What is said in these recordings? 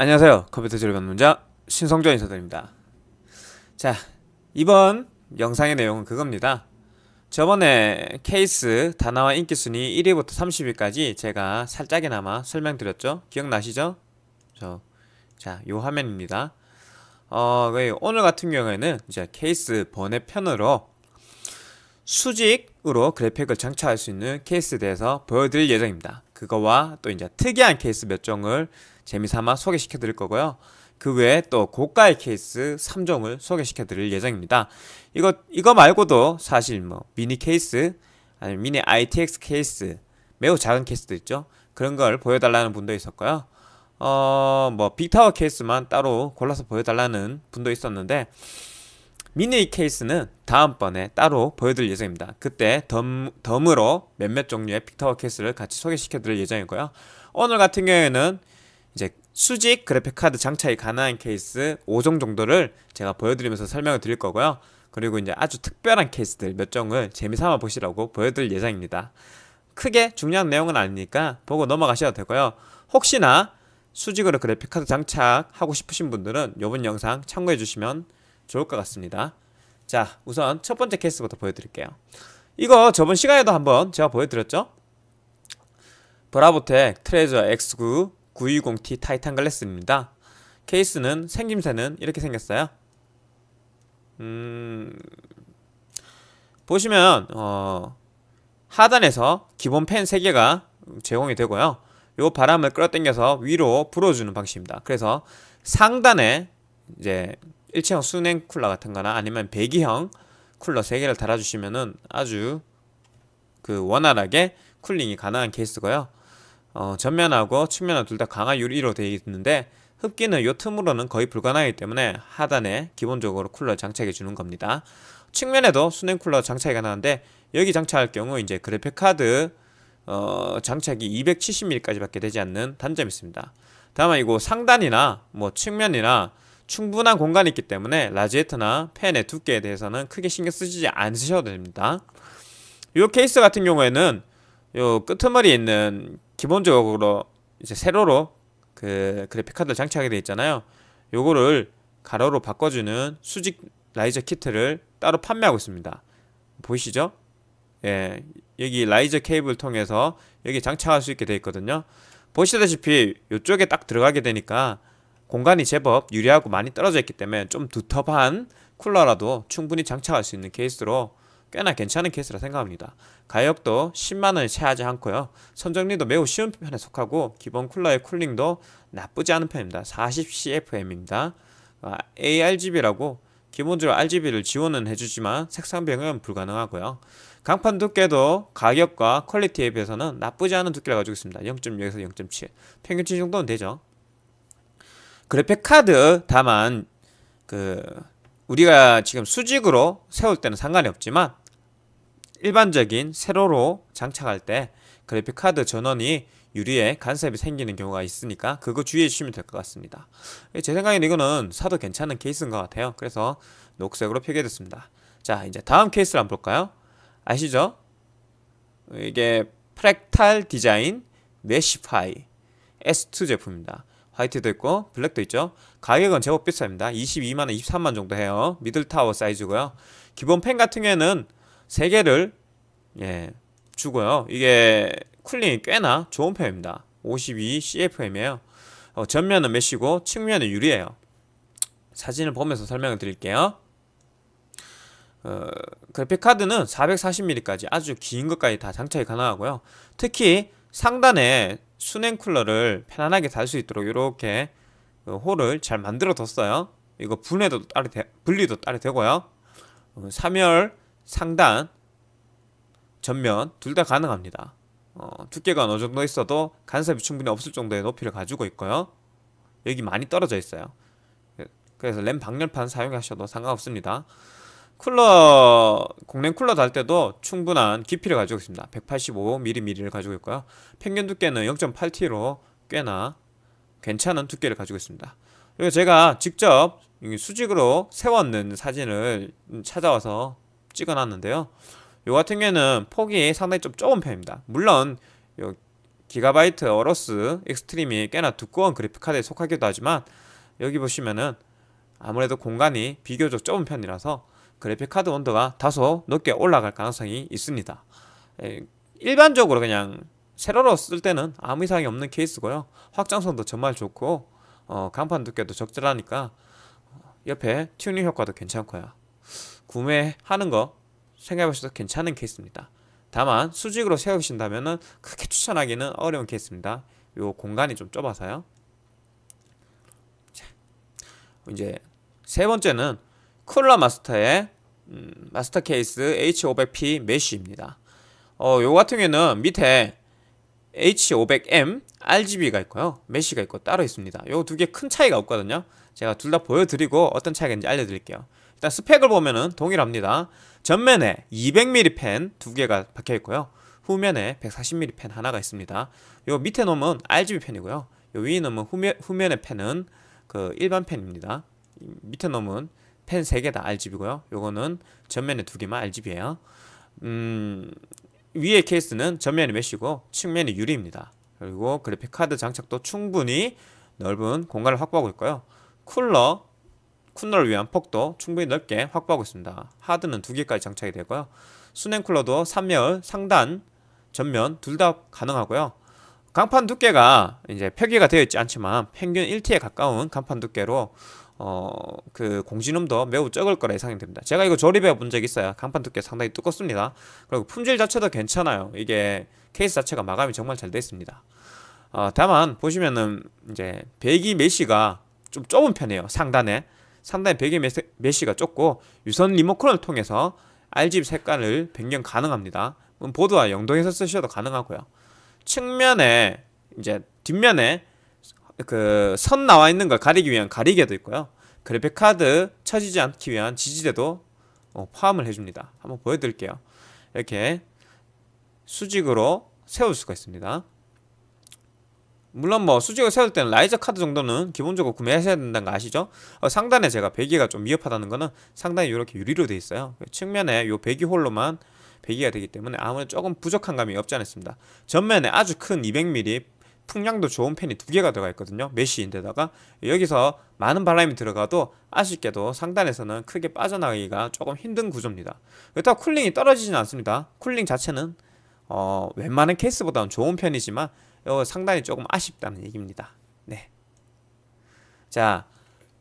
안녕하세요. 컴퓨터 지료 방문자 신성전 인사드립니다. 자, 이번 영상의 내용은 그겁니다. 저번에 케이스 단어와 인기 순위 1위부터 30위까지 제가 살짝이나마 설명드렸죠? 기억나시죠? 저, 자, 요 화면입니다. 어, 그 오늘 같은 경우에는 이제 케이스 번외편으로 수직으로 그래픽을 장착할 수 있는 케이스에 대해서 보여드릴 예정입니다. 그거와 또 이제 특이한 케이스 몇 종을 재미삼아 소개시켜 드릴 거고요. 그 외에 또 고가의 케이스 3종을 소개시켜 드릴 예정입니다. 이거, 이거 말고도 사실 뭐 미니 케이스, 아니면 미니 ITX 케이스, 매우 작은 케이스도 있죠. 그런 걸 보여달라는 분도 있었고요. 어, 뭐 빅타워 케이스만 따로 골라서 보여달라는 분도 있었는데 미니 케이스는 다음번에 따로 보여드릴 예정입니다. 그때 덤, 덤으로 몇몇 종류의 빅타워 케이스를 같이 소개시켜드릴 예정이고요. 오늘 같은 경우에는 이제 수직 그래픽 카드 장착이 가능한 케이스 5종 정도를 제가 보여드리면서 설명을 드릴 거고요. 그리고 이제 아주 특별한 케이스들 몇 종을 재미삼아 보시라고 보여드릴 예정입니다. 크게 중요한 내용은 아니니까 보고 넘어가셔도 되고요. 혹시나 수직으로 그래픽카드 장착하고 싶으신 분들은 이번 영상 참고해 주시면 좋을 것 같습니다 자 우선 첫 번째 케이스부터 보여드릴게요 이거 저번 시간에도 한번 제가 보여드렸죠 브라보텍 트레저 X9 920T 타이탄 글래스입니다 케이스는 생김새는 이렇게 생겼어요 음... 보시면 어... 하단에서 기본 펜 3개가 제공이 되고요 요 바람을 끌어당겨서 위로 불어주는 방식입니다. 그래서 상단에 이제 일체형 순행 쿨러 같은 거나 아니면 배기형 쿨러 3개를 달아주시면은 아주 그 원활하게 쿨링이 가능한 케이스고요. 어, 전면하고 측면은 둘 다 강화 유리로 되어 있는데 흡기는 요 틈으로는 거의 불가능하기 때문에 하단에 기본적으로 쿨러 장착해 주는 겁니다. 측면에도 수냉 쿨러 장착이 가능한데 여기 장착할 경우 이제 그래픽 카드 어, 장착이 270mm까지밖에 되지 않는 단점이 있습니다. 다만 이거 상단이나 뭐 측면이나 충분한 공간이 있기 때문에 라지에트나 팬의 두께에 대해서는 크게 신경 쓰지 않으셔도 됩니다. 이 케이스 같은 경우에는 요 끄트머리에 있는 기본적으로 이제 세로로 그 그래픽 카드 를 장착이 되어 있잖아요. 요거를 가로로 바꿔주는 수직 라이저 키트를 따로 판매하고 있습니다. 보이시죠? 예, 여기 라이저 케이블 통해서 여기 장착할 수 있게 되어 있거든요 보시다시피 이쪽에 딱 들어가게 되니까 공간이 제법 유리하고 많이 떨어져 있기 때문에 좀 두텁한 쿨러라도 충분히 장착할 수 있는 케이스로 꽤나 괜찮은 케이스라 생각합니다 가격도 1 0만원에 채하지 않고요 선정리도 매우 쉬운 편에 속하고 기본 쿨러의 쿨링도 나쁘지 않은 편입니다 40CFM입니다 아, ARGB라고 기본적으로 RGB를 지원은 해주지만 색상 변경은 불가능하고요 강판 두께도 가격과 퀄리티에 비해서는 나쁘지 않은 두께를 가지고 있습니다. 0.6에서 0.7 평균치 정도는 되죠. 그래픽 카드 다만 그 우리가 지금 수직으로 세울 때는 상관이 없지만 일반적인 세로로 장착할 때 그래픽 카드 전원이 유리에 간섭이 생기는 경우가 있으니까 그거 주의해 주시면 될 것 같습니다. 예, 제 생각에는 이거는 사도 괜찮은 케이스인 것 같아요. 그래서 녹색으로 표기해뒀습니다자 이제 다음 케이스를 한번 볼까요? 아시죠? 이게 프랙탈 디자인 네시파이 S2 제품입니다. 화이트도 있고 블랙도 있죠. 가격은 제법 비쌉니다. 22만원, 23만 정도 해요. 미들타워 사이즈고요. 기본 펜 같은 경우에는 3개를 예, 주고요. 이게 쿨링이 꽤나 좋은 편입니다. 52CFM이에요. 어, 전면은 메쉬고 측면은 유리예요. 사진을 보면서 설명을 드릴게요. 어, 그래픽카드는 440mm까지 아주 긴 것까지 다 장착이 가능하고요 특히 상단에 순행 쿨러를 편안하게 달 수 있도록 이렇게 그 어, 홀을 잘 만들어 뒀어요 이거 분해도 따로 되, 분리도 따로 되고요 3열 어, 상단 전면 둘 다 가능합니다 어, 두께가 어느 정도 있어도 간섭이 충분히 없을 정도의 높이를 가지고 있고요 여기 많이 떨어져 있어요 그래서 램 방열판 사용하셔도 상관없습니다 쿨러 공랭 쿨러 달 때도 충분한 깊이를 가지고 있습니다 185mm를 가지고 있고요 평균 두께는 0.8T로 꽤나 괜찮은 두께를 가지고 있습니다 그리고 제가 직접 수직으로 세웠는 사진을 찾아와서 찍어놨는데요 요 같은 경우에는 폭이 상당히 좀 좁은 편입니다 물론 요 기가바이트 어로스 익스트림이 꽤나 두꺼운 그래픽카드에 속하기도 하지만 여기 보시면은 아무래도 공간이 비교적 좁은 편이라서 그래픽 카드 온도가 다소 높게 올라갈 가능성이 있습니다. 일반적으로 그냥 세로로 쓸 때는 아무 이상이 없는 케이스고요. 확장성도 정말 좋고 어, 강판 두께도 적절하니까 옆에 튜닝 효과도 괜찮고요. 구매하는 거 생각해보셔도 괜찮은 케이스입니다. 다만 수직으로 세우신다면 크게 추천하기는 어려운 케이스입니다. 요 공간이 좀 좁아서요. 이제 세 번째는 쿨러 마스터의 음, 마스터 케이스 H500P 메쉬입니다. 어, 요 같은 경우는 밑에 H500M RGB가 있고요. 메쉬가 있고 따로 있습니다. 요 두 개 큰 차이가 없거든요. 제가 둘 다 보여드리고 어떤 차이가 있는지 알려드릴게요. 일단 스펙을 보면은 동일합니다. 전면에 200mm 펜두 개가 박혀 있고요. 후면에 140mm 펜 하나가 있습니다. 요 밑에 놈은 RGB 펜이고요. 요 위에 놈은 후면, 후면의 펜은 그 일반 펜입니다. 밑에 놈은 펜 3개 다 RGB고요. 요거는 전면에 2개만 r g b 에요 음, 위에 케이스는 전면이 메쉬고 측면이 유리입니다. 그리고 그래픽 카드 장착도 충분히 넓은 공간을 확보하고 있고요. 쿨러, 쿨러를 위한 폭도 충분히 넓게 확보하고 있습니다. 하드는 2개까지 장착이 되고요. 수냉 쿨러도 3열, 상단, 전면 둘 다 가능하고요. 강판 두께가 이제 표기가 되어 있지 않지만 평균 1T에 가까운 강판 두께로 어, 그 공신음도 매우 적을 거라 예상이 됩니다. 제가 이거 조립해 본 적이 있어요. 강판 두께 상당히 두껍습니다. 그리고 품질 자체도 괜찮아요. 이게 케이스 자체가 마감이 정말 잘됐습니다 어, 다만 보시면은 이제 배기 메시가 좀 좁은 편이에요. 상단에 상단에 배기 메시가 좁고 유선 리모컨을 통해서 RGB 색깔을 변경 가능합니다. 보드와 영동해서 쓰셔도 가능하고요. 측면에 이제 뒷면에 그선 나와 있는 걸 가리기 위한 가리개도 있고요. 그래픽 카드 처지지 않기 위한 지지대도 어, 포함을 해줍니다. 한번 보여드릴게요. 이렇게 수직으로 세울 수가 있습니다. 물론 뭐 수직을 세울 때는 라이저 카드 정도는 기본적으로 구매하셔야 된다는 거 아시죠? 어, 상단에 제가 배기가 좀 위협하다는 거는 상단이 이렇게 유리로 되어 있어요. 측면에 이 배기 홀로만 배기가 되기 때문에 아무래도 조금 부족한 감이 없지 않습니다. 전면에 아주 큰 200mm 풍량도 좋은 펜이 두 개가 들어가 있거든요. 메쉬인데다가 여기서 많은 바람이 들어가도 아쉽게도 상단에서는 크게 빠져나가기가 조금 힘든 구조입니다. 그렇다고 쿨링이 떨어지진 않습니다. 쿨링 자체는 어, 웬만한 케이스보다는 좋은 편이지만 어, 상단이 조금 아쉽다는 얘기입니다. 네. 자,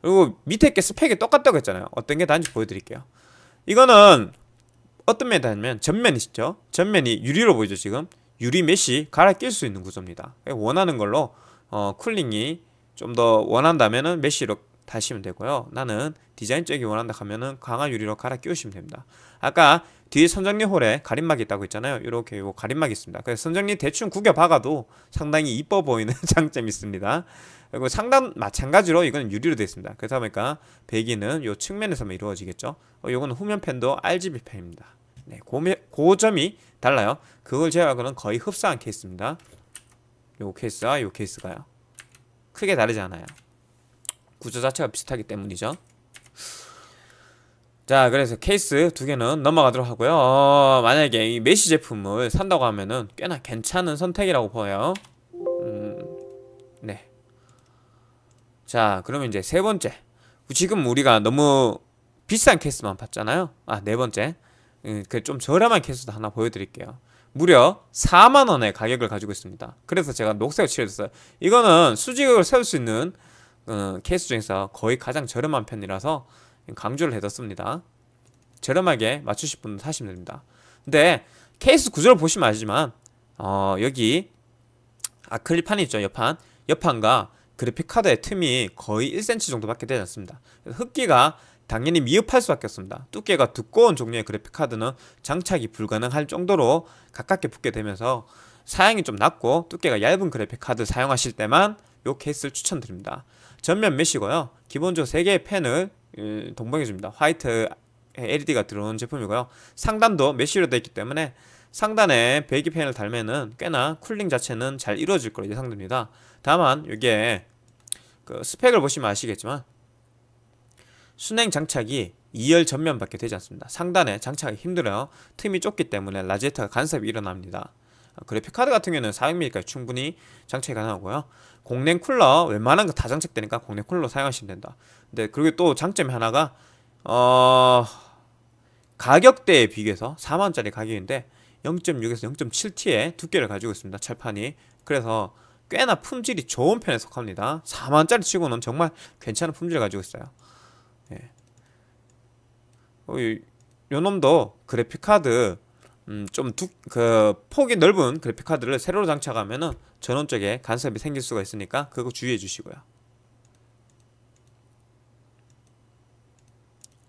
그리고 밑에 게 스펙이 똑같다고 했잖아요. 어떤 게 다른지 보여드릴게요. 이거는 어떤 면이냐면 전면이시죠. 전면이 유리로 보이죠, 지금. 유리 메시 갈아 낄수 있는 구조입니다. 원하는 걸로 어, 쿨링이 좀 더 원한다면은 메시로 다시면 되고요. 나는 디자인 쪽이 원한다 하면은 강한 유리로 갈아 끼우시면 됩니다. 아까 뒤에 선정리 홀에 가림막이 있다고 했잖아요. 이렇게 요 가림막이 있습니다. 그래서 선정리 대충 구겨 박아도 상당히 이뻐 보이는 장점이 있습니다. 그리고 상단 마찬가지로 이건 유리로 되어 있습니다. 그렇다 보니까 배기는 요 측면에서만 이루어지겠죠. 어, 요거는 후면 펜도 RGB 펜입니다 네, 고점이 달라요. 그걸 제외하고는 거의 흡사한 케이스입니다. 요 케이스와 요 케이스가요. 크게 다르지 않아요. 구조 자체가 비슷하기 때문이죠. 자, 그래서 케이스 두 개는 넘어가도록 하고요. 어, 만약에 이메시 제품을 산다고 하면은 꽤나 괜찮은 선택이라고 보여요. 음, 네. 자, 그러면 이제 세 번째. 지금 우리가 너무 비싼 케이스만 봤잖아요. 아, 네 번째. 예, 그좀 저렴한 케이스도 하나 보여드릴게요. 무려 4만원의 가격을 가지고 있습니다. 그래서 제가 녹색을 칠해줬어요. 이거는 수직을 세울 수 있는 어, 케이스 중에서 거의 가장 저렴한 편이라서 강조를 해뒀습니다. 저렴하게 맞추실 분은 사시면 됩니다. 근데 케이스 구조를 보시면 알지만 어, 여기 아크릴판 이 있죠 옆판 옆판과 그래픽카드의 틈이 거의 1cm 정도밖에 되지 않습니다. 흡기가 당연히 미흡할 수밖에 없습니다. 두께가 두꺼운 종류의 그래픽 카드는 장착이 불가능할 정도로 가깝게 붙게 되면서 사양이 좀 낮고 두께가 얇은 그래픽 카드 사용하실 때만 요 케이스를 추천드립니다. 전면 메시고요. 기본적으로 3개의 펜을 어, 동봉해줍니다. 화이트 LED가 들어온 제품이고요. 상단도 메쉬로 되어 있기 때문에 상단에 배기 팬을 달면은 꽤나 쿨링 자체는 잘 이루어질 걸로 예상됩니다. 다만 이게 그 스펙을 보시면 아시겠지만 순행 장착이 2열 전면밖에 되지 않습니다. 상단에 장착이 힘들어요. 틈이 좁기 때문에 라지에타가 간섭이 일어납니다. 아, 그래픽 카드 같은 경우는 400mm까지 충분히 장착이 가능하고요. 공냉 쿨러 웬만한 거 다 장착되니까 공냉 쿨러 사용하시면 된다. 근데 네, 그리고 또 장점이 하나가 어 가격대에 비교해서 4만 원짜리 가격인데 0.6에서 0.7T의 두께를 가지고 있습니다. 철판이. 그래서 꽤나 품질이 좋은 편에 속합니다. 4만원짜리 치고는 정말 괜찮은 품질을 가지고 있어요. 예. 어, 요, 요 놈도 그래픽카드 음, 좀 두, 그, 폭이 넓은 그래픽카드를 세로로 장착하면은 전원 쪽에 간섭이 생길 수가 있으니까 그거 주의해 주시고요.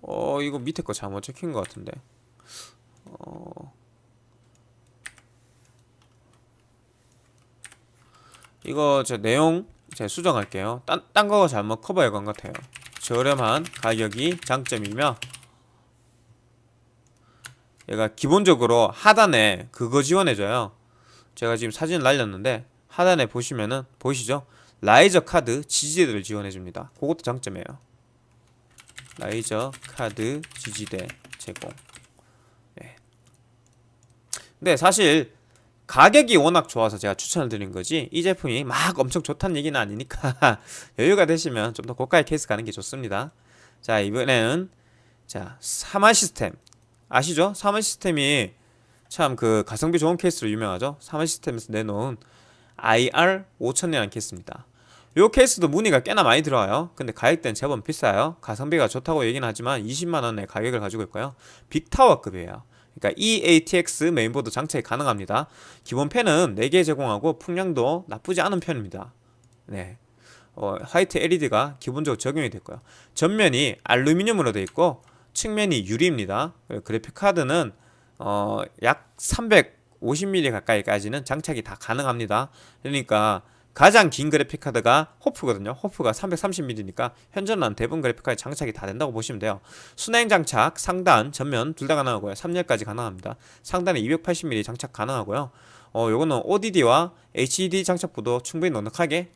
어, 이거 밑에 거 잘못 찍힌 것 같은데. 어. 이거 제 내용 제가 수정할게요. 딴, 딴 거 잘못 커버해 간것 같아요. 저렴한 가격이 장점이며 얘가 기본적으로 하단에 그거 지원해줘요 제가 지금 사진을 날렸는데 하단에 보시면은 보이시죠? 라이저 카드 지지대를 지원해줍니다 그것도 장점이에요 라이저 카드 지지대 제공 네. 근데 사실 가격이 워낙 좋아서 제가 추천을 드린 거지 이 제품이 막 엄청 좋다는 얘기는 아니니까 여유가 되시면 좀 더 고가의 케이스 가는 게 좋습니다 자 이번에는 자 사마 시스템 아시죠? 사마 시스템이 참 그 가성비 좋은 케이스로 유명하죠 사마 시스템에서 내놓은 IR 5000이라는 케이스입니다 요 케이스도 무늬가 꽤나 많이 들어와요 근데 가격대는 제법 비싸요 가성비가 좋다고 얘기는 하지만 20만원의 가격을 가지고 있고요 빅타워급이에요 그러니까 EATX 메인보드 장착이 가능합니다. 기본 팬은 4개 제공하고 풍량도 나쁘지 않은 편입니다. 네. 어, 화이트 LED가 기본적으로 적용이 됐고요. 전면이 알루미늄으로 되어 있고 측면이 유리입니다. 그래픽 카드는 어, 약 350mm 가까이까지는 장착이 다 가능합니다. 그러니까 가장 긴 그래픽 카드가 호프거든요. 호프가 330mm니까 현재는 대부분 그래픽 카드 장착이 다 된다고 보시면 돼요. 순행 장착 상단 전면 둘 다 가능하고요. 3열까지 가능합니다. 상단에 280mm 장착 가능하고요. 어, 요거는 ODD와 HD 장착부도 충분히 넉넉하게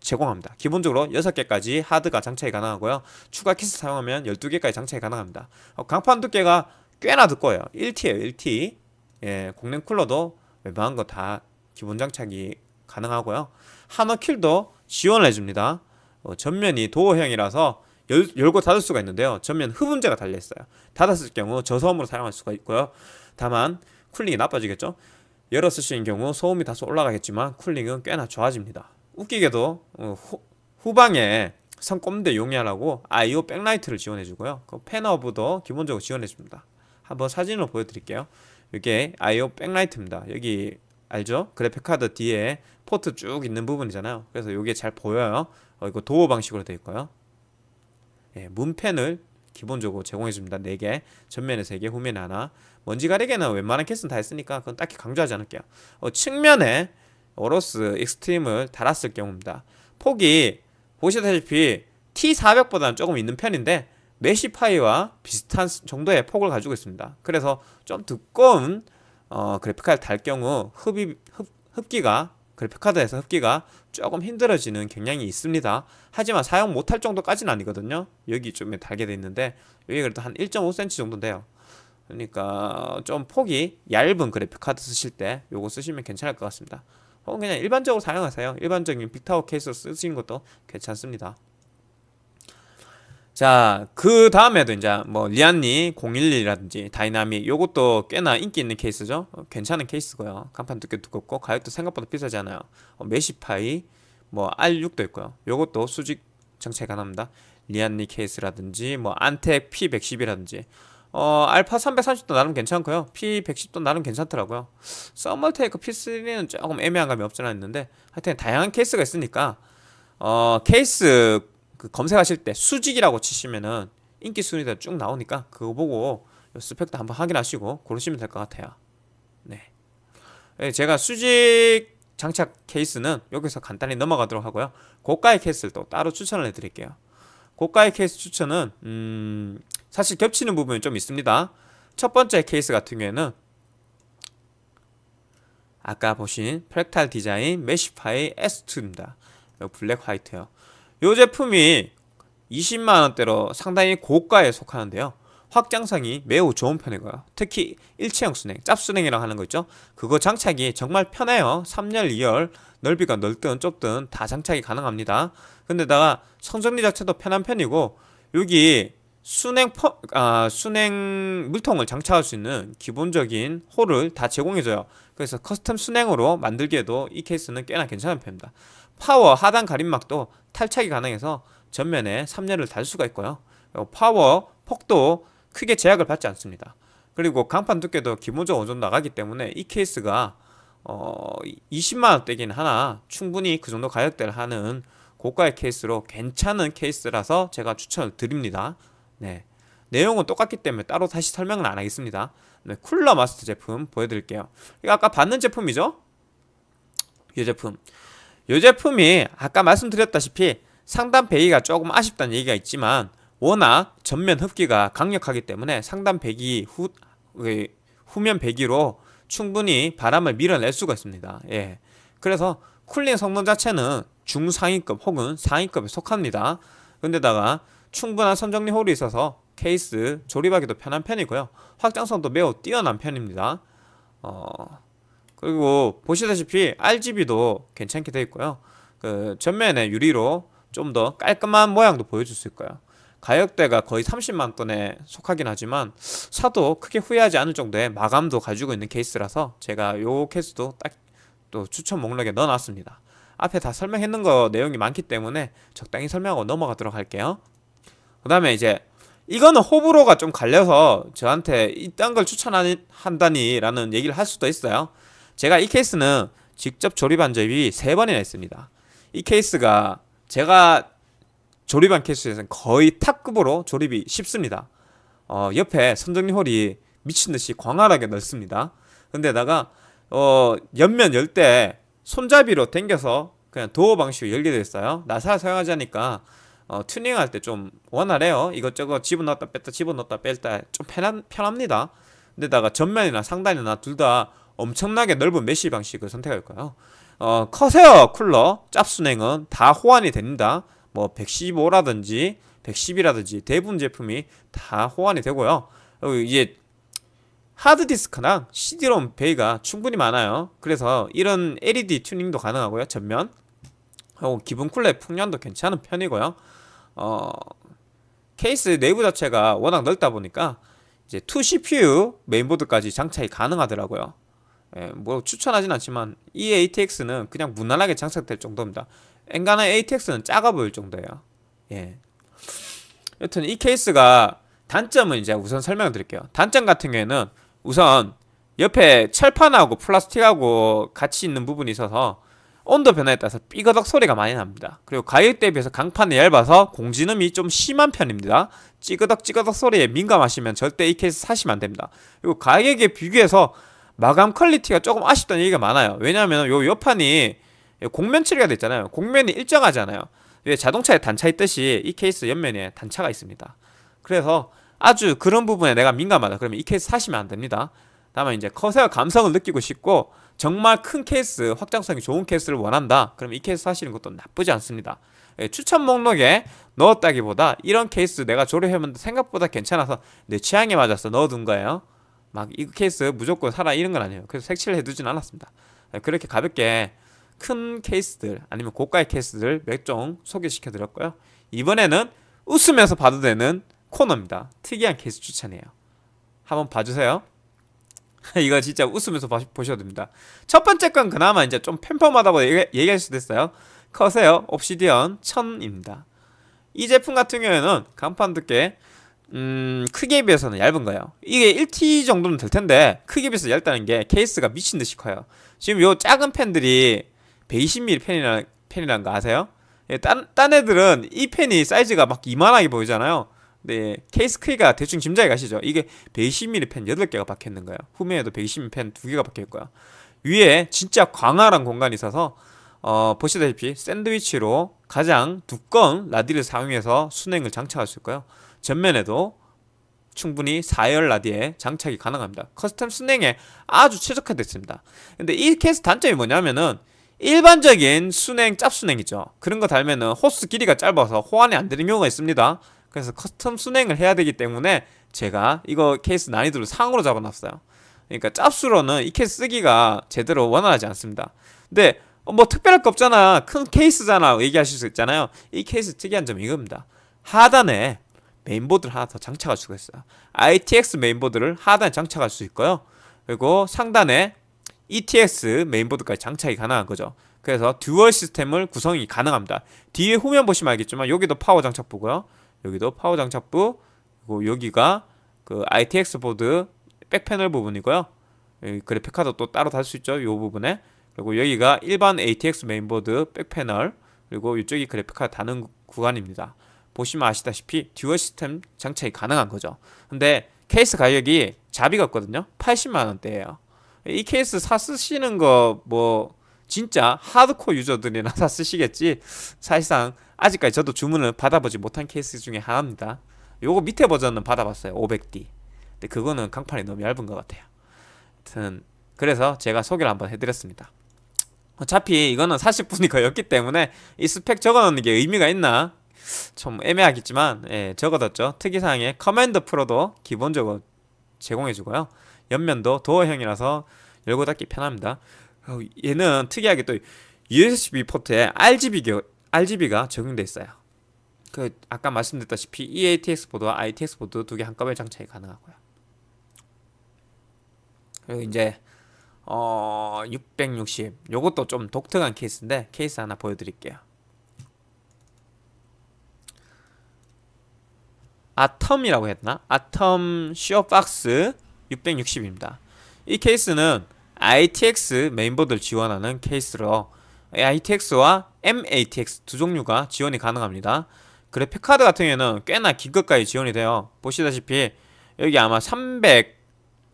제공합니다. 기본적으로 6개까지 하드가 장착이 가능하고요. 추가 키스 사용하면 12개까지 장착이 가능합니다. 어, 강판 두께가 꽤나 두꺼워요. 1T에요, 1T. 예, 공랭 쿨러도 웬만한 거 다 기본 장착이 가능하고요. 하마킬도 지원을 해줍니다. 어, 전면이 도어형이라서 열, 열고 닫을 수가 있는데요. 전면 흡음재가 달려있어요. 닫았을 경우 저소음으로 사용할 수가 있고요. 다만 쿨링이 나빠지겠죠. 열어 쓰시는 경우 소음이 다소 올라가겠지만 쿨링은 꽤나 좋아집니다. 웃기게도 어, 후, 후방에 성꼼대 용이하라고 아이오 백라이트를 지원해주고요. 그 팬어브도 기본적으로 지원해줍니다. 한번 사진으로 보여드릴게요. 이게 아이오 백라이트입니다. 여기 알죠? 그래픽카드 뒤에 포트 쭉 있는 부분이잖아요. 그래서 이게 잘 보여요. 어, 이거 도어 방식으로 되어 있고요. 예, 문펜을 기본적으로 제공해 줍니다. 4개, 전면에 3개, 후면에 하나. 먼지 가리개는 웬만한 케이스는 다 했으니까 그건 딱히 강조하지 않을게요. 어, 측면에 어로스 익스트림을 달았을 경우입니다. 폭이 보시다시피 T400보다는 조금 있는 편인데 메시파이와 비슷한 정도의 폭을 가지고 있습니다. 그래서 좀 두꺼운 어, 그래픽카드 달 경우 흡입, 흡, 흡기가 그래픽카드에서 흡기가 조금 힘들어지는 경향이 있습니다. 하지만 사용 못할 정도까지는 아니거든요. 여기 좀 달게 돼 있는데 여기 그래도 한 1.5cm 정도 돼요. 그러니까 좀 폭이 얇은 그래픽카드 쓰실 때 요거 쓰시면 괜찮을 것 같습니다. 혹은 그냥 일반적으로 사용하세요. 일반적인 빅타워 케이스 쓰시는 것도 괜찮습니다. 자, 그 다음에도 이제 뭐 리안니 011이라든지 다이나믹 요것도 꽤나 인기 있는 케이스죠. 어, 괜찮은 케이스고요. 간판 두께 두껍고 가격도 생각보다 비싸잖아요 어, 메시파이 뭐 R6도 있고요. 요것도 수직 정체 가능합니다. 리안니 케이스라든지 뭐 안텍 P110이라든지 어, 알파 330도 나름 괜찮고요. P110도 나름 괜찮더라고요. 서멀테이크 P3는 조금 애매한 감이 없지 않는데 하여튼 다양한 케이스가 있으니까 어, 케이스 그 검색하실 때 수직이라고 치시면은 인기 순위가 쭉 나오니까 그거 보고 스펙도 한번 확인하시고 고르시면 될 것 같아요. 네. 예, 제가 수직 장착 케이스는 여기서 간단히 넘어가도록 하고요. 고가의 케이스를 또 따로 추천을 해드릴게요. 고가의 케이스 추천은 음 사실 겹치는 부분이 좀 있습니다. 첫 번째 케이스 같은 경우에는 아까 보신 프렉탈 디자인 메시파이 S2입니다. 블랙 화이트요. 이 제품이 20만원대로 상당히 고가에 속하는데요 확장성이 매우 좋은 편이고요 특히 일체형 순행, 짭순행이라고 하는 거 있죠 그거 장착이 정말 편해요 3열, 2열 넓이가 넓든 좁든 다 장착이 가능합니다 근데다가 성정리 자체도 편한 편이고 여기 순행 퍼, 아, 순행 물통을 장착할 수 있는 기본적인 홀을 다 제공해줘요 그래서 커스텀 순행으로 만들기에도 이 케이스는 꽤나 괜찮은 편입니다 파워 하단 가림막도 탈착이 가능해서 전면에 3열을 달 수가 있고요. 파워 폭도 크게 제약을 받지 않습니다. 그리고 강판 두께도 기본적으로 어느 정도 나가기 때문에 이 케이스가 어 20만원대긴 하나 충분히 그 정도 가격대를 하는 고가의 케이스로 괜찮은 케이스라서 제가 추천을 드립니다. 네. 내용은 똑같기 때문에 따로 다시 설명은 안 하겠습니다. 네, 쿨러 마스터 제품 보여드릴게요. 이거 아까 받는 제품이죠? 이 제품. 이 제품이 아까 말씀드렸다시피 상단 배기가 조금 아쉽다는 얘기가 있지만 워낙 전면 흡기가 강력하기 때문에 상단 배기 후, 그 후면 배기로 충분히 바람을 밀어낼 수가 있습니다. 예. 그래서 쿨링 성능 자체는 중상위급 혹은 상위급에 속합니다. 근데다가 충분한 선정리 홀이 있어서 케이스 조립하기도 편한 편이고요. 확장성도 매우 뛰어난 편입니다. 어... 그리고 보시다시피 RGB도 괜찮게 되어 있고요. 그 전면에 유리로 좀 더 깔끔한 모양도 보여줄 수 있고요. 가격대가 거의 30만건에 속하긴 하지만 사도 크게 후회하지 않을 정도의 마감도 가지고 있는 케이스라서 제가 요 케이스도 딱 또 추천 목록에 넣어놨습니다. 앞에 다 설명했는 거 내용이 많기 때문에 적당히 설명하고 넘어가도록 할게요. 그 다음에 이제 이거는 호불호가 좀 갈려서 저한테 이딴 걸 추천한다니 라는 얘기를 할 수도 있어요. 제가 이 케이스는 직접 조립한 적이 세 번이나 있습니다. 이 케이스가 제가 조립한 케이스에서는 거의 탑급으로 조립이 쉽습니다. 어, 옆에 선정리 홀이 미친듯이 광활하게 넓습니다. 근데다가 어, 옆면 열 때 손잡이로 당겨서 그냥 도어 방식으로 열게 되어 요 나사 사용하지 않으니까 어, 튜닝할 때 좀 원활해요. 이것저것 집어넣었다 뺐다 집어넣었다 뺐다 좀 편한, 편합니다. 근데다가 전면이나 상단이나 둘다 엄청나게 넓은 메쉬 방식을 선택할까요? 어, 커세어 쿨러 짭순행은 다 호환이 됩니다. 뭐 115라든지 110이라든지 대부분 제품이 다 호환이 되고요. 이제 하드디스크나 CD롬 베이가 충분히 많아요. 그래서 이런 LED 튜닝도 가능하고요. 전면 하고 기본 쿨레 풍년도 괜찮은 편이고요. 어, 케이스 내부 자체가 워낙 넓다 보니까 이제 2 CPU 메인보드까지 장착이 가능하더라고요. 예, 뭐 추천하진 않지만 이 ATX는 그냥 무난하게 장착될 정도입니다. 엔간한 ATX는 작아 보일 정도예요. 예. 여튼 이 케이스가 단점은 이제 우선 설명을 드릴게요. 단점 같은 경우에는 우선 옆에 철판하고 플라스틱하고 같이 있는 부분이 있어서 온도 변화에 따라서 삐거덕 소리가 많이 납니다. 그리고 가격대에 비해서 강판이 얇아서 공지음이 좀 심한 편입니다. 찌그덕찌그덕 소리에 민감하시면 절대 이 케이스 사시면 안됩니다. 그리고 가격에 비교해서 마감 퀄리티가 조금 아쉽다는 얘기가 많아요 왜냐하면 요 옆판이 공면 처리가 됐잖아요 공면이 일정하잖아요 왜 자동차에 단차 있듯이 이 케이스 옆면에 단차가 있습니다 그래서 아주 그런 부분에 내가 민감하다 그러면 이 케이스 사시면 안됩니다 다만 이제 커세어 감성을 느끼고 싶고 정말 큰 케이스 확장성이 좋은 케이스를 원한다 그럼 이 케이스 사시는 것도 나쁘지 않습니다 예, 추천 목록에 넣었다기보다 이런 케이스 내가 조립해보데 생각보다 괜찮아서 내 취향에 맞아서 넣어둔 거예요 막이 케이스 무조건 살아 이런 건 아니에요. 그래서 색칠을 해두진 않았습니다. 네, 그렇게 가볍게 큰 케이스들 아니면 고가의 케이스들 몇 종 소개시켜 드렸고요. 이번에는 웃으면서 봐도 되는 코너입니다. 특이한 케이스 추천해요 한번 봐주세요. 이거 진짜 웃으면서 봐, 보셔도 됩니다. 첫 번째 건 그나마 이제 좀 팬펌하다고 얘기, 얘기할 수도 있어요. 커세요 옵시디언 1000입니다. 이 제품 같은 경우에는 간판 두께 음, 크기에 비해서는 얇은 거예요. 이게 1T 정도는 될 텐데, 크기에 비해서 얇다는 게 케이스가 미친 듯이 커요. 지금 요 작은 펜들이 120mm 펜이라, 펜이란거 아세요? 예, 딴, 딴 애들은 이 펜이 사이즈가 막 이만하게 보이잖아요. 네, 케이스 크기가 대충 짐작이 가시죠? 이게 120mm 펜 8개가 박혀있는 거예요. 후면에도 120mm 펜 2개가 박혀있 고요 위에 진짜 광활한 공간이 있어서 어, 보시다시피 샌드위치로 가장 두꺼운 라디를 사용해서 순행을 장착할 수 있고요. 전면에도 충분히 4열 라디에 장착이 가능합니다. 커스텀 순행에 아주 최적화됐습니다. 근데 이 케이스 단점이 뭐냐면은 일반적인 순행, 짭순행이죠. 그런 거 달면은 호스 길이가 짧아서 호환이 안 되는 경우가 있습니다. 그래서 커스텀 순행을 해야 되기 때문에 제가 이거 케이스 난이도를 상으로 잡아놨어요. 그러니까 짭수로는 이 케이스 쓰기가 제대로 원활하지 않습니다. 근데 뭐 특별할 거 없잖아. 큰 케이스잖아. 얘기하실 수 있잖아요. 이 케이스 특이한 점이 이겁니다. 하단에 메인보드를 하나 더 장착할 수가 있어요. ITX 메인보드를 하단에 장착할 수 있고요. 그리고 상단에 ETX 메인보드까지 장착이 가능한 거죠. 그래서 듀얼 시스템을 구성이 가능합니다. 뒤에 후면 보시면 알겠지만 여기도 파워 장착부고요. 여기도 파워 장착부 그리고 여기가 그 ITX 보드 백패널 부분이고요. 그래픽 카드 또 따로 달 수 있죠. 이 부분에 그리고 여기가 일반 ATX 메인보드 백패널 그리고 이쪽이 그래픽 카드 다는 구간입니다. 보시면 아시다시피 듀얼 시스템 장착이 가능한 거죠. 근데 케이스 가격이 자비 같거든요. 80만 원대예요. 이 케이스 사 쓰시는 거 뭐 진짜 하드코어 유저들이나 다 쓰시겠지. 사실상 아직까지 저도 주문을 받아보지 못한 케이스 중에 하나입니다. 요거 밑에 버전은 받아봤어요. 500D. 근데 그거는 강판이 너무 얇은 것 같아요. 하여튼 그래서 제가 소개를 한번 해드렸습니다. 어차피 이거는 40분이 걸렸기 때문에 이 스펙 적어놓는 게 의미가 있나 좀 애매하겠지만 예, 적어뒀죠. 특이사항에 커맨드 프로도 기본적으로 제공해주고요. 옆면도 도어형이라서 열고 닫기 편합니다. 어, 얘는 특이하게 또 USB 포트에 RGB, RGB가 적용돼 있어요. 그 아까 말씀드렸다시피 EATX 보드와 ITX 보드 두 개 한꺼번에 장착이 가능하고요. 그리고 이제 어 660. 요것도 좀 독특한 케이스인데 케이스 하나 보여드릴게요. 아텀이라고 했나? 아텀 쇼박스 660입니다. 이 케이스는 ITX 메인보드를 지원하는 케이스로 ITX와 MATX 두 종류가 지원이 가능합니다. 그래픽카드 같은 경우에는 꽤나 기급까지 지원이 돼요. 보시다시피 여기 아마 300,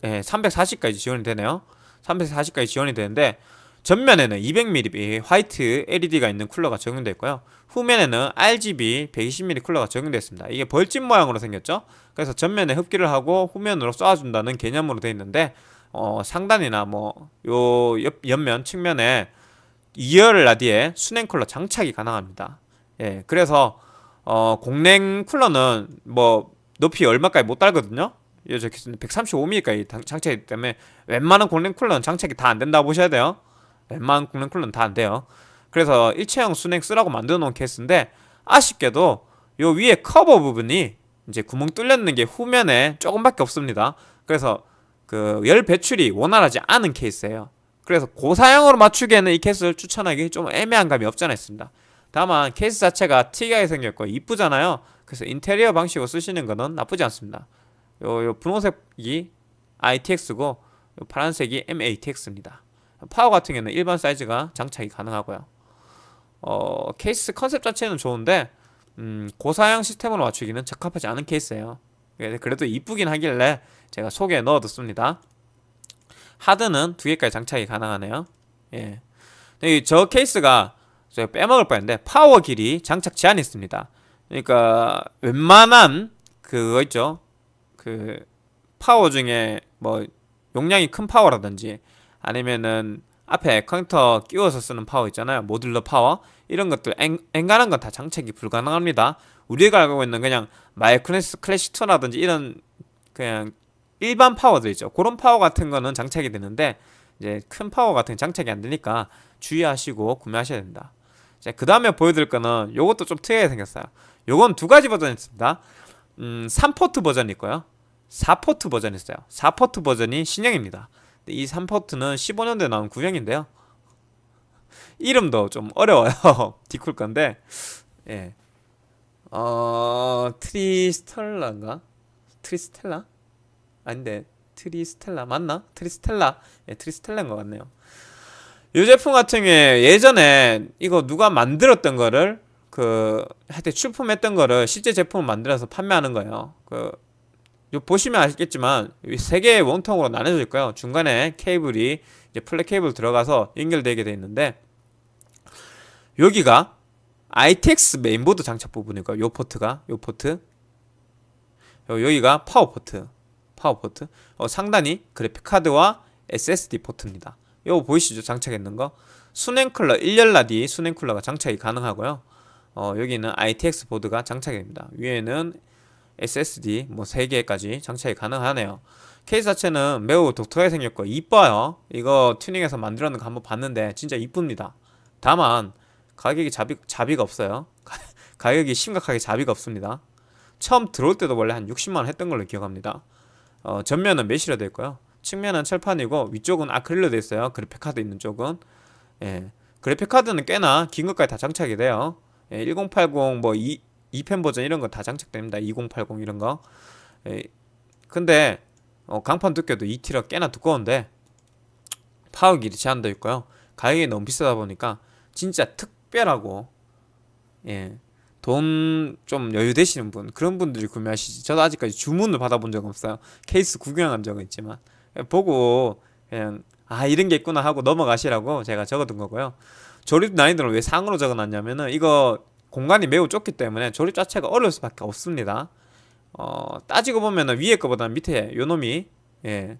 예, 340까지 지원이 되네요. 340까지 지원이 되는데 전면에는 200mB 화이트 LED가 있는 쿨러가 적용되어 있고요. 후면에는 RGB 120mm 쿨러가 적용되어 있습니다. 이게 벌집 모양으로 생겼죠? 그래서 전면에 흡기를 하고 후면으로 쏴준다는 개념으로 되어 있는데 어, 상단이나 뭐요 옆면 측면에 2열 라디에 수냉 쿨러 장착이 가능합니다. 예, 그래서 어, 공냉 쿨러는 뭐 높이 얼마까지 못 달거든요. 135mm까지 장착이기 때문에 웬만한 공냉 쿨러는 장착이 다 안 된다 보셔야 돼요. 웬만한 쿨렌 쿨렌 다안 돼요. 그래서 일체형 순행 쓰라고 만들어 놓은 케이스인데 아쉽게도 요 위에 커버 부분이 이제 구멍 뚫렸는 게 후면에 조금밖에 없습니다. 그래서 그 열 배출이 원활하지 않은 케이스예요. 그래서 고사양으로 맞추기에는 이 케이스를 추천하기 좀 애매한 감이 없지 않아 있습니다. 다만 케이스 자체가 특이하게 생겼고 이쁘잖아요. 그래서 인테리어 방식으로 쓰시는 거는 나쁘지 않습니다. 요, 요 분홍색이 ITX고 요 파란색이 MATX입니다. 파워 같은 경우는 일반 사이즈가 장착이 가능하고요. 어, 케이스 컨셉 자체는 좋은데 음, 고사양 시스템으로 맞추기는 적합하지 않은 케이스예요. 예, 그래도 이쁘긴 하길래 제가 소개에 넣어뒀습니다. 하드는 두 개까지 장착이 가능하네요. 예. 저 케이스가 제가 빼먹을 뻔했는데 파워 길이 장착 제한이 있습니다. 그러니까 웬만한 그거 있죠. 그 파워 중에 뭐 용량이 큰 파워라든지 아니면은 앞에 컴퓨터 끼워서 쓰는 파워 있잖아요 모듈러 파워 이런 것들 앵, 간한 건 다 장착이 불가능합니다 우리가 알고 있는 그냥 마이크로스 클래시2라든지 이런 그냥 일반 파워들 있죠 그런 파워 같은 거는 장착이 되는데 이제 큰 파워 같은 장착이 안 되니까 주의하시고 구매하셔야 됩니다그 다음에 보여드릴 거는 요것도 좀 특이하게 생겼어요 요건 두 가지 버전이 있습니다 음, 3포트 버전이 있고요 4포트 버전이 있어요 4포트 버전이 신형입니다 이 3퍼트는 15년도에 나온 구형인데요. 이름도 좀 어려워요. 디쿨 건데, 예. 어, 트리스텔라인가? 트리스텔라? 아닌데, 트리스텔라 맞나? 트리스텔라 예, 트리스텔라인 것 같네요 이 제품 같은 경우에 예전에 이거 누가 만들었던 거를 그 하여튼 출품했던 거를 실제 제품을 만들어서 판매하는 거예요 그 보시면 아시겠지만 세 개의 원통으로 나눠져 있고요. 중간에 케이블이 이제 플랫 케이블 들어가서 연결되게 돼 있는데 여기가 ITX 메인보드 장착 부분이고요. 요 포트가 요 포트 여기가 파워 포트 파워 포트 어, 상단이 그래픽 카드와 SSD 포트입니다. 이거 보이시죠? 장착했는 거. 순행 쿨러 1열 라디 순행 쿨러가 장착이 가능하고요. 어, 여기는 ITX 보드가 장착입니다. 위에는 SSD 뭐 3개까지 장착이 가능하네요. 케이스 자체는 매우 독특하게 생겼고 이뻐요. 이거 튜닝해서 만들었는 거 한번 봤는데 진짜 이쁩니다. 다만 가격이 자비, 자비가 없어요. 가격이 심각하게 자비가 없습니다. 처음 들어올 때도 원래 한 60만원 했던 걸로 기억합니다. 어, 전면은 메쉬로 되어 있고요. 측면은 철판이고 위쪽은 아크릴로 되어 있어요. 그래픽카드 있는 쪽은. 예. 그래픽카드는 꽤나 긴 것까지 다 장착이 돼요. 예, 1080, 뭐, 2편 버전 이런 건다 장착됩니다. 2080 이런 거. 에이, 예. 근데 어, 강판 두께도 2T라 꽤나 두꺼운데 파워 길이 제한도 있고요. 가격이 너무 비싸다 보니까 진짜 특별하고 예. 돈 좀 여유 되시는 분 그런 분들이 구매하시지 저도 아직까지 주문을 받아본 적 없어요 케이스 구경한 적은 있지만 예, 보고 그냥 아 이런 게 있구나 하고 넘어가시라고 제가 적어둔 거고요 조립 난이도는왜 상으로 적어놨냐면은 이거 공간이 매우 좁기 때문에 조립 자체가 어려울 수밖에 없습니다. 어, 따지고 보면은 위에 거보다 밑에 요놈이 예,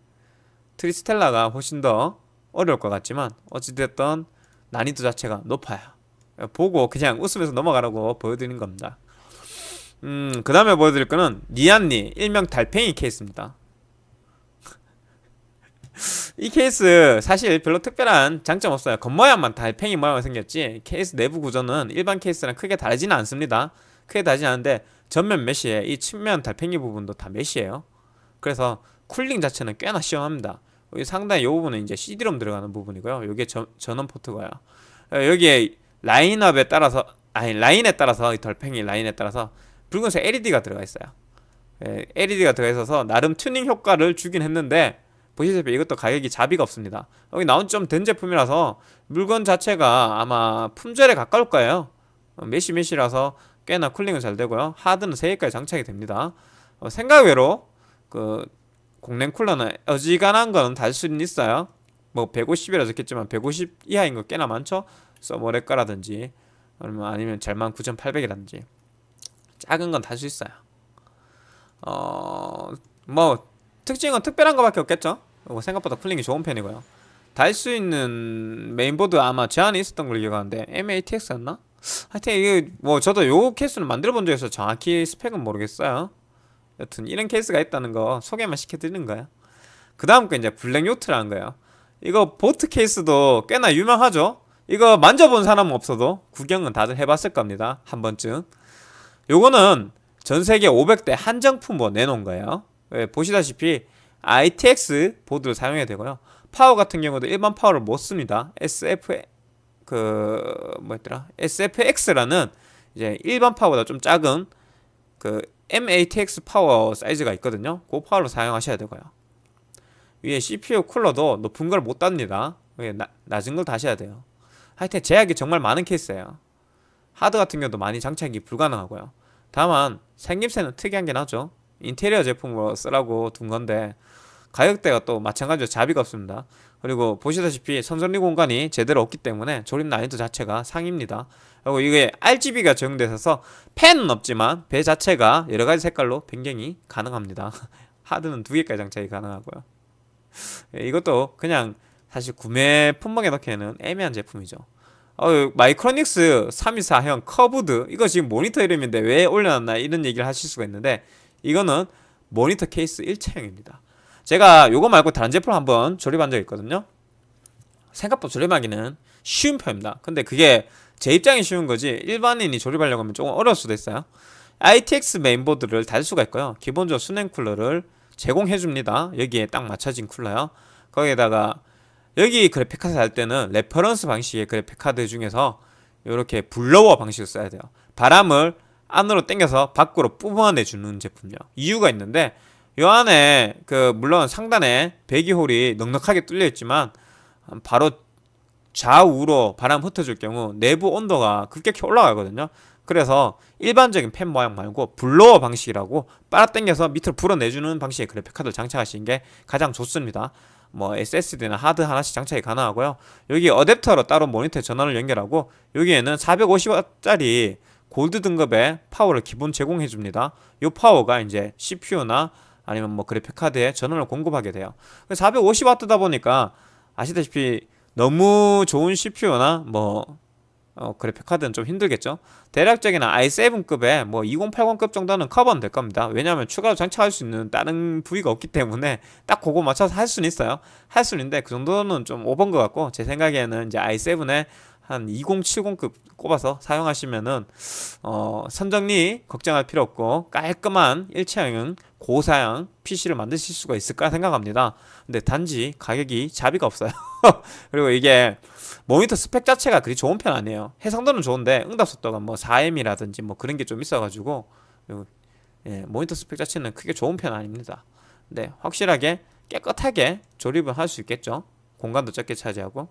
트리스텔라가 훨씬 더 어려울 것 같지만 어찌됐던 난이도 자체가 높아요. 예, 보고 그냥 웃으면서 넘어가라고 보여드린 겁니다. 음, 그 다음에 보여드릴 거는 니안니 일명 달팽이 케이스입니다. 이 케이스 사실 별로 특별한 장점 없어요. 겉모양만 다 팽이 모양으 생겼지 케이스 내부 구조는 일반 케이스랑 크게 다르지는 않습니다. 크게 다르지 않은데 전면 메쉬에 이 측면 달팽이 부분도 다 메쉬예요. 그래서 쿨링 자체는 꽤나 시원합니다. 여기 상단에 이 부분은 이제 CD롬 들어가는 부분이고요. 이게 전원 포트가요. 어, 여기에 라인업에 따라서 아니 라인에 따라서 이 덜팽이 라인에 따라서 붉은색 LED가 들어가 있어요. 예, LED가 들어가 있어서 나름 튜닝 효과를 주긴 했는데 보시다시피 이것도 가격이 자비가 없습니다. 여기 나온 좀된 제품이라서 물건 자체가 아마 품절에 가까울 거예요. 메시메시라서 어, 꽤나 쿨링은 잘 되고요. 하드는 3개까지 장착이 됩니다. 어, 생각외로 그 공랭 쿨러는 어지간한 거는 달 수는 있어요. 뭐 150이라 적겠지만 150 이하인 거 꽤나 많죠. 서머레가라든지 아니면 아만 9,800이라든지 작은 건달수 있어요. 어뭐 특징은 특별한 것밖에 없겠죠 뭐 생각보다 쿨링이 좋은 편이고요 달 수 있는 메인보드 아마 제한이 있었던 걸 기억하는데 MATX였나? 하여튼 이게 뭐 저도 요 케이스는 만들어 본 적이 있어서 정확히 스펙은 모르겠어요 여튼 이런 케이스가 있다는 거 소개만 시켜드리는 거예요 그 다음 거 이제 블랙 요트라는 거예요 이거 보트 케이스도 꽤나 유명하죠 이거 만져본 사람은 없어도 구경은 다들 해봤을 겁니다 한 번쯤 요거는 전 세계 500대 한정품으로 뭐 내놓은 거예요 예, 보시다시피 ITX 보드를 사용해야 되고요. 파워 같은 경우도 일반 파워를 못 씁니다. SF 그 뭐였더라? SFX라는 이제 일반 파워보다 좀 작은 그 MATX 파워 사이즈가 있거든요. 그 파워로 사용하셔야 되고요. 위에 CPU 쿨러도 높은 걸 못 답니다. 예, 나, 낮은 걸 다셔야 돼요. 하여튼 제약이 정말 많은 케이스예요. 하드 같은 경우도 많이 장착이 불가능하고요. 다만 생김새는 특이한 게 나죠. 인테리어 제품으로 쓰라고 둔 건데 가격대가 또 마찬가지로 자비가 없습니다. 그리고 보시다시피 선전리 공간이 제대로 없기 때문에 조립 난이도 자체가 상입니다. 그리고 이게 RGB가 적용돼서 펜은 없지만 배 자체가 여러 가지 색깔로 변경이 가능합니다. 하드는 두 개까지 장착이 가능하고요. 예, 이것도 그냥 사실 구매 품목에 넣기에는 애매한 제품이죠. 어, 마이크로닉스 324형 커브드 이거 지금 모니터 이름인데 왜 올려놨나 이런 얘기를 하실 수가 있는데 이거는 모니터 케이스 일체형입니다. 제가 요거 말고 다른 제품을 한번 조립한 적 있거든요. 생각보다 조립하기는 쉬운 편입니다. 근데 그게 제 입장이 쉬운 거지 일반인이 조립하려고 하면 조금 어려울 수도 있어요. ITX 메인보드를 달 수가 있고요. 기본적으로 수냉 쿨러를 제공해 줍니다. 여기에 딱 맞춰진 쿨러요. 거기에다가 여기 그래픽 카드 달 때는 레퍼런스 방식의 그래픽 카드 중에서 이렇게 블로워 방식을 써야 돼요. 바람을 안으로 당겨서 밖으로 뿜어내 주는 제품이요. 이유가 있는데 요 안에 그 물론 상단에 배기홀이 넉넉하게 뚫려 있지만 바로 좌우로 바람 흩어질 경우 내부 온도가 급격히 올라가거든요. 그래서 일반적인 팬 모양 말고 블로어 방식이라고 빨아당겨서 밑으로 불어내주는 방식의 그래픽 카드를 장착하시는 게 가장 좋습니다. 뭐 SSD나 하드 하나씩 장착이 가능하고요. 여기 어댑터로 따로 모니터에 전원을 연결하고 여기에는 450W짜리 골드 등급의 파워를 기본 제공해 줍니다. 이 파워가 이제 CPU나 아니면 뭐 그래픽 카드에 전원을 공급하게 돼요. 450W다 보니까 아시다시피 너무 좋은 CPU나 뭐 어, 그래픽 카드는 좀 힘들겠죠. 대략적인 i 7급에뭐 2080급 정도는 커버는 될 겁니다. 왜냐하면 추가로 장착할 수 있는 다른 부위가 없기 때문에 딱 그거 맞춰서 할 수는 있어요. 할 수는 있는데 그 정도는 좀 오버인 것 같고 제 생각에는 이제 i7에 한 2070급 꼽아서 사용하시면은 어, 선정리 걱정할 필요 없고 깔끔한 일체형 고사양 PC를 만드실 수가 있을까 생각합니다. 근데 단지 가격이 자비가 없어요. 그리고 이게 모니터 스펙 자체가 그리 좋은 편 아니에요. 해상도는 좋은데 응답 속도가 뭐 4M이라든지 뭐 그런 게 좀 있어가지고 예, 모니터 스펙 자체는 크게 좋은 편 아닙니다. 근데 확실하게 깨끗하게 조립을 할 수 있겠죠. 공간도 적게 차지하고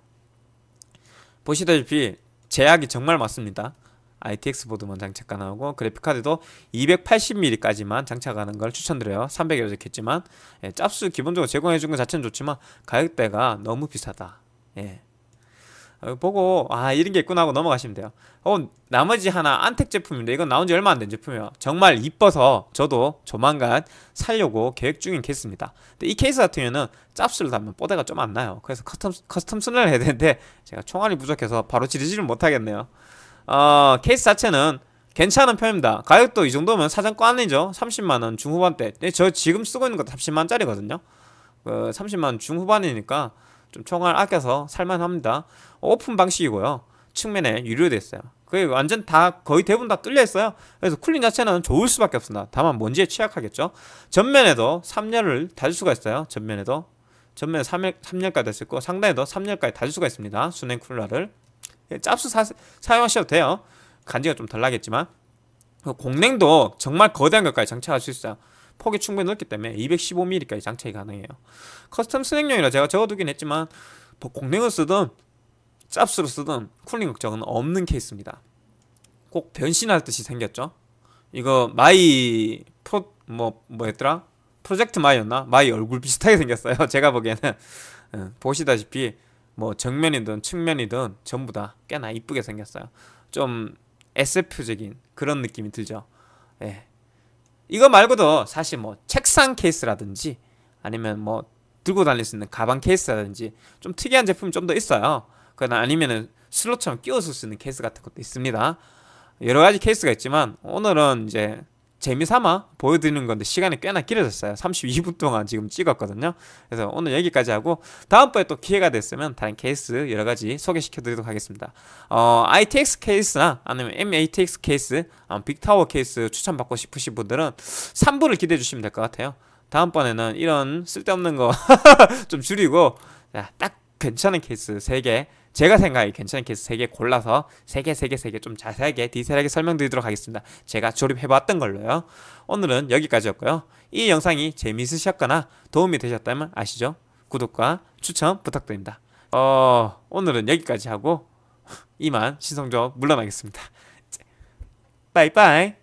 보시다시피 제약이 정말 많습니다. ITX 보드만 장착 가능하고 그래픽카드도 280mm까지만 장착하는 걸 추천드려요 300에 적했지만 예, 짭수 기본적으로 제공해준 것 자체는 좋지만 가격대가 너무 비싸다 예. 어, 보고 아 이런 게 있구나 하고 넘어가시면 돼요. 혹 나머지 하나 안택 제품인데 이건 나온 지 얼마 안 된 제품이에요. 정말 이뻐서 저도 조만간 살려고 계획 중인 케이스입니다. 근데 이 케이스 같은 경우는 짭스를 달면 뽀대가 좀 안 나요. 그래서 커스텀, 커스텀 순을 해야 되는데 제가 총알이 부족해서 바로 지르지를 못하겠네요. 어, 케이스 자체는 괜찮은 편입니다. 가격도 이 정도면 사장권이죠. 30만원 중후반대. 저 지금 쓰고 있는 것도 30만짜리거든요. 원그 30만원 중후반이니까 좀 총알 아껴서 살만합니다. 오픈 방식이고요. 측면에 유료됐어요. 그게 완전 다 거의 대부분 다 뚫려 있어요. 그래서 쿨링 자체는 좋을 수밖에 없습니다. 다만 먼지에 취약하겠죠. 전면에도 3열을 달 수가 있어요. 전면에도 전면 3열 3열까지 달 수 있고 상단에도 3열까지 달 수가 있습니다. 수냉 쿨러를 예, 짭수 사, 사용하셔도 돼요. 간지가 좀덜 나겠지만 공냉도 정말 거대한 것까지 장착할 수 있어요. 폭이 충분히 넓기 때문에 215mm까지 장착이 가능해요. 커스텀 스낵용이라 제가 적어두긴 했지만 뭐 공랭을 쓰든 짭스로 쓰든 쿨링 걱정은 없는 케이스입니다. 꼭 변신할 듯이 생겼죠. 이거 마이 프로 뭐 뭐였더라? 프로젝트 마이였나? 마이 얼굴 비슷하게 생겼어요. 제가 보기에는 예, 보시다시피 뭐 정면이든 측면이든 전부 다 꽤나 이쁘게 생겼어요. 좀 SF적인 그런 느낌이 들죠. 예. 이거 말고도 사실 뭐 책상 케이스라든지 아니면 뭐 들고 다닐 수 있는 가방 케이스라든지 좀 특이한 제품이 좀 더 있어요. 그나 아니면은 슬롯처럼 끼워서 쓰는 케이스 같은 것도 있습니다. 여러 가지 케이스가 있지만 오늘은 이제 재미삼아 보여드리는 건데 시간이 꽤나 길어졌어요. 32분 동안 지금 찍었거든요. 그래서 오늘 여기까지 하고 다음번에 또 기회가 됐으면 다른 케이스 여러 가지 소개시켜드리도록 하겠습니다. 어, ITX 케이스나 아니면 MATX 케이스, 어, 빅타워 케이스 추천받고 싶으신 분들은 3부를 기대해 주시면 될 것 같아요. 다음번에는 이런 쓸데없는 거 좀 줄이고 딱 괜찮은 케이스 3개 제가 생각하기 괜찮게 3개 골라서 3개, 3개, 3개 좀 자세하게 디테일하게 설명드리도록 하겠습니다. 제가 조립해봤던 걸로요. 오늘은 여기까지였고요. 이 영상이 재미있으셨거나 도움이 되셨다면 아시죠? 구독과 추천 부탁드립니다. 어, 오늘은 여기까지 하고 이만 신성조 물러나겠습니다. 빠이빠이!